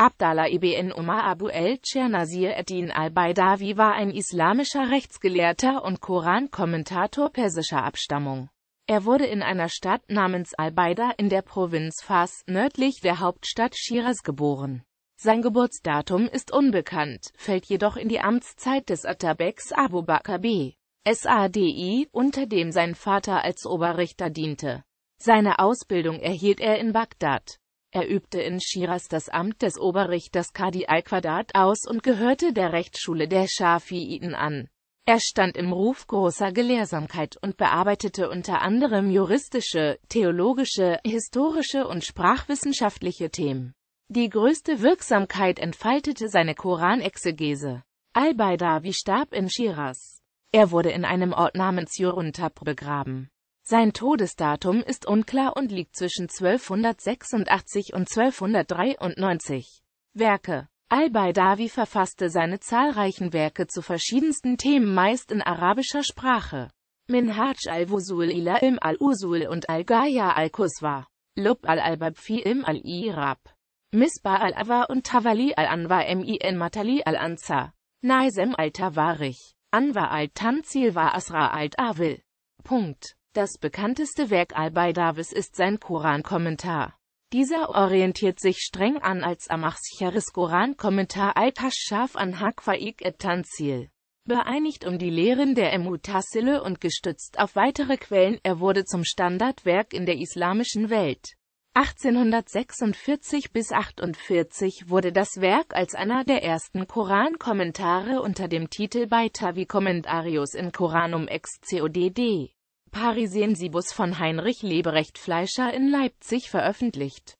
Abdallah ibn Umar Abu el-Chernasir ad-Din al-Baidawi war ein islamischer Rechtsgelehrter und Koran-Kommentator persischer Abstammung. Er wurde in einer Stadt namens Al-Baida in der Provinz Fars nördlich der Hauptstadt Schiras geboren. Sein Geburtsdatum ist unbekannt, fällt jedoch in die Amtszeit des Atabeks Abu Bakr b. Sadi, unter dem sein Vater als Oberrichter diente. Seine Ausbildung erhielt er in Bagdad. Er übte in Schiras das Amt des Oberrichters Kadi al-Quadat aus und gehörte der Rechtsschule der Schafiiten an. Er stand im Ruf großer Gelehrsamkeit und bearbeitete unter anderem juristische, theologische, historische und sprachwissenschaftliche Themen. Die größte Wirksamkeit entfaltete seine Koranexegese. Al-Baidawi starb in Shiraz. Er wurde in einem Ort namens Yuruntab begraben. Sein Todesdatum ist unklar und liegt zwischen 1286 und 1293. Werke Al-Baidawi verfasste seine zahlreichen Werke zu verschiedensten Themen meist in arabischer Sprache. Minhaj al-Wusul ila im al-Usul und al-Gaya al-Kuswa. Lub al-Albabfi im al-Irab. Misbah al-Awa und Tawali al-Anwa min Matali al-Ansa. Naisem al-Tawarich. Anwar al-Tanzil wa Asra al-Awil. Punkt. Das bekannteste Werk al-Baydavis ist sein Korankommentar. Dieser orientiert sich streng an als Amachscharis Korankommentar al-Kashaf an Haqfa'iq et-Tanzil. Beeinigt um die Lehren der Mutassile und gestützt auf weitere Quellen, er wurde zum Standardwerk in der islamischen Welt. 1846 bis 48 wurde das Werk als einer der ersten Korankommentare unter dem Titel Baitavi Commentarius in Koranum ex CODD. Parisensibus von Heinrich Leberecht Fleischer in Leipzig veröffentlicht